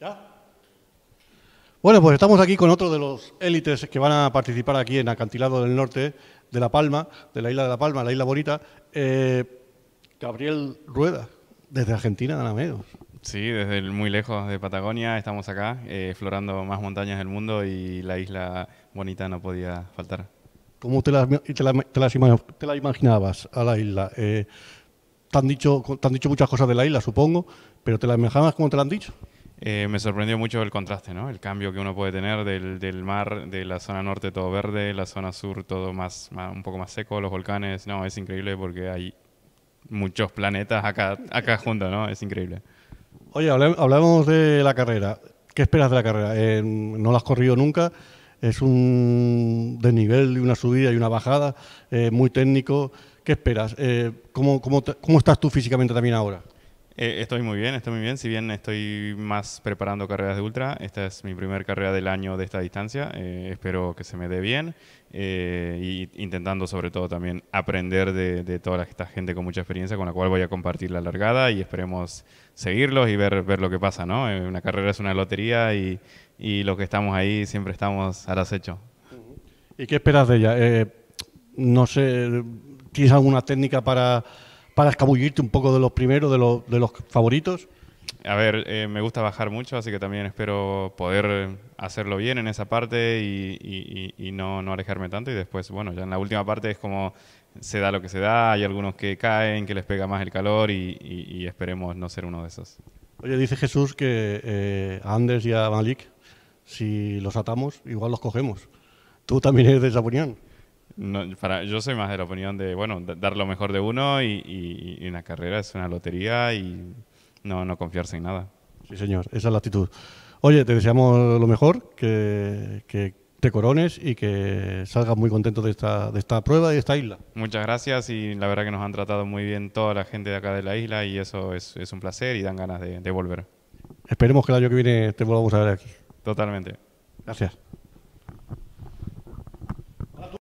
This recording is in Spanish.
¿Ya? Bueno, pues estamos aquí con otro de los élites que van a participar aquí en Acantilado del Norte de La Palma, de la isla de La Palma, la isla bonita, eh, Gabriel Rueda, desde Argentina, de Anamedo. Sí, desde muy lejos de Patagonia estamos acá, eh, explorando más montañas del mundo y la isla bonita no podía faltar. ¿Cómo te la, imaginabas a la isla? Eh, te, han dicho, te han dicho muchas cosas de la isla, supongo, pero ¿te la imaginabas como te la han dicho? Eh, me sorprendió mucho el contraste, ¿no? El cambio que uno puede tener del, mar, de la zona norte todo verde, la zona sur todo más, un poco más seco, los volcanes. No, es increíble porque hay muchos planetas acá, acá juntos, ¿no? Es increíble. Oye, hablamos de la carrera. ¿Qué esperas de la carrera? Eh, no la has corrido nunca. Es un desnivel y una subida y una bajada, eh, muy técnico. ¿Qué esperas? ¿cómo, cómo estás tú físicamente también ahora? Eh, estoy muy bien, estoy muy bien. Si bien estoy más preparando carreras de ultra, esta es mi primera carrera del año de esta distancia. Eh, espero que se me dé bien eh, y intentando sobre todo también aprender de, toda esta gente con mucha experiencia con la cual voy a compartir la largada y esperemos seguirlos y ver, ver lo que pasa, ¿no? Una carrera es una lotería y, y los que estamos ahí siempre estamos al acecho. ¿Y qué esperas de ella? no sé, ¿tienes alguna técnica para para escabullirte un poco de los primeros, de los, favoritos? A ver, eh, me gusta bajar mucho, así que también espero poder hacerlo bien en esa parte y, no, no, alejarme tanto. Y después, bueno, ya en la última parte es como se da lo que se da, hay algunos que caen, que les pega más el calor y, esperemos no ser uno de esos. Oye, dice Jesús que eh, a Andrés y a Malik, si los atamos, igual los cogemos. ¿Tú también eres de esa opinión? No, para, yo soy más de la opinión de, bueno, dar lo mejor de uno y, y, una carrera es una lotería y no, no confiarse en nada. Sí, señor, esa es la actitud. Oye, te deseamos lo mejor, que, que te corones y que salgas muy contento de esta, de esta prueba y de esta isla. Muchas gracias y la verdad que nos han tratado muy bien toda la gente de acá de la isla y eso es, es un placer y dan ganas de, de volver. Esperemos que el año que viene te volvamos a ver aquí. Totalmente. Gracias.